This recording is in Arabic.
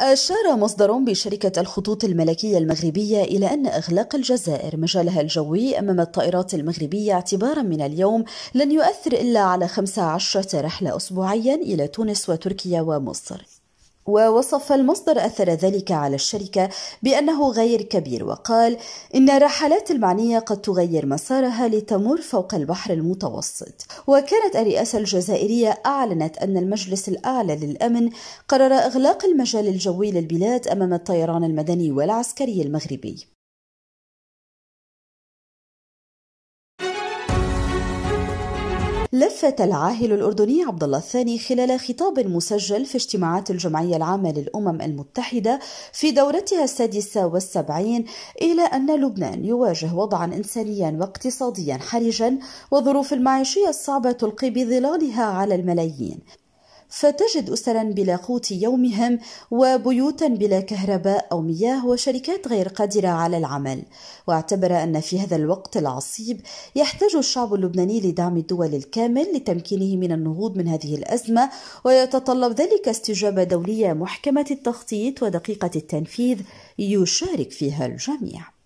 أشار مصدر بشركة الخطوط الملكية المغربية إلى أن إغلاق الجزائر مجالها الجوي أمام الطائرات المغربية اعتبارا من اليوم لن يؤثر إلا على 15 رحلة أسبوعيا إلى تونس وتركيا ومصر ووصف المصدر أثر ذلك على الشركة بأنه غير كبير وقال إن الرحلات المعنية قد تغير مسارها لتمر فوق البحر المتوسط وكانت الرئاسة الجزائرية أعلنت أن المجلس الأعلى للأمن قرر إغلاق المجال الجوي للبلاد أمام الطيران المدني والعسكري المغربي لفت العاهل الأردني عبد الله الثاني خلال خطاب مسجل في اجتماعات الجمعية العامة للأمم المتحدة في دورتها السادسة والسبعين إلى أن لبنان يواجه وضعا إنسانيا واقتصاديا حرجا وظروف المعيشية الصعبة تلقي بظلالها على الملايين فتجد أسرا بلا قوت يومهم وبيوتا بلا كهرباء أو مياه وشركات غير قادرة على العمل واعتبر أن في هذا الوقت العصيب يحتاج الشعب اللبناني لدعم الدول الكامل لتمكينه من النهوض من هذه الأزمة ويتطلب ذلك استجابة دولية محكمة التخطيط ودقيقة التنفيذ يشارك فيها الجميع